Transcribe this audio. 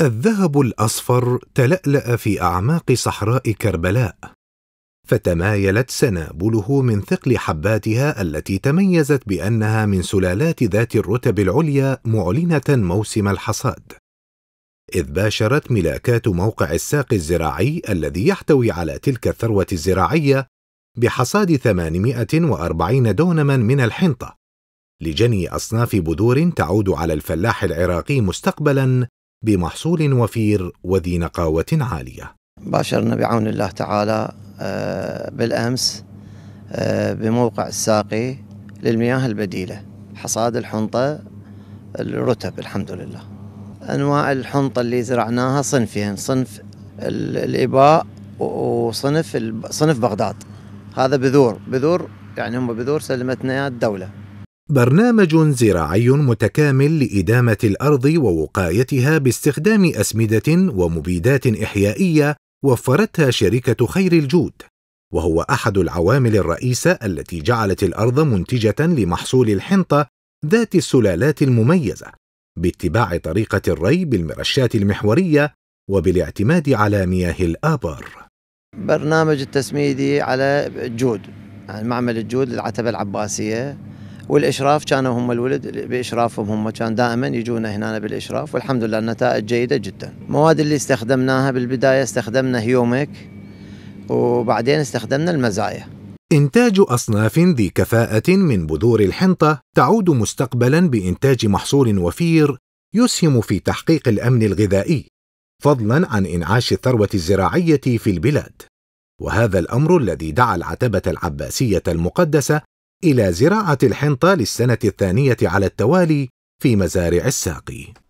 الذهب الاصفر تلالا في اعماق صحراء كربلاء فتمايلت سنابله من ثقل حباتها التي تميزت بانها من سلالات ذات الرتب العليا معلنه موسم الحصاد اذ باشرت ملاكات موقع الساق الزراعي الذي يحتوي على تلك الثروه الزراعيه بحصاد 840 دونما من الحنطه لجني اصناف بذور تعود على الفلاح العراقي مستقبلا بمحصول وفير وذي نقاوة عالية باشرنا بعون الله تعالى آه، بالأمس آه، بموقع الساقي للمياه البديلة حصاد الحنطة الرتب الحمد لله أنواع الحنطة اللي زرعناها صنفين صنف الإباء وصنف صنف بغداد هذا بذور بذور يعني هم بذور سلمتنا الدولة برنامج زراعي متكامل لإدامة الأرض ووقايتها باستخدام أسمدة ومبيدات إحيائية وفرتها شركة خير الجود، وهو أحد العوامل الرئيسة التي جعلت الأرض منتجة لمحصول الحنطة ذات السلالات المميزة، باتباع طريقة الري بالمرشات المحورية وبالاعتماد على مياه الآبار. برنامج التسميدي على جود، يعني معمل الجود للعتبة العباسية والاشراف كانوا هم الولد باشرافهم هم كان دائما يجونا هنا بالاشراف والحمد لله النتائج جيده جدا المواد اللي استخدمناها بالبدايه استخدمنا هيوميك وبعدين استخدمنا المزايا إنتاج أصناف ذي كفاءة من بذور الحنطة تعود مستقبلا بإنتاج محصول وفير يسهم في تحقيق الأمن الغذائي، فضلا عن إنعاش الثروة الزراعية في البلاد. وهذا الأمر الذي دعا العتبة العباسية المقدسة إلى زراعة الحنطة للسنة الثانية على التوالي في مزارع الساقي